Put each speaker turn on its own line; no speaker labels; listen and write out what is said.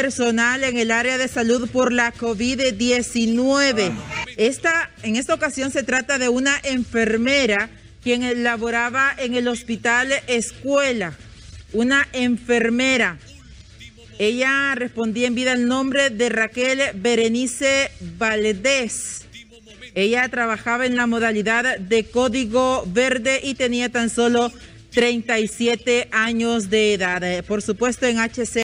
personal en el área de salud por la COVID-19. Ah, esta, en esta ocasión se trata de una enfermera quien laboraba en el hospital escuela, una enfermera. Ella respondía en vida el nombre de Raquel Berenice Valdés. Ella trabajaba en la modalidad de código verde y tenía tan solo 37 años de edad. Por supuesto, en HC.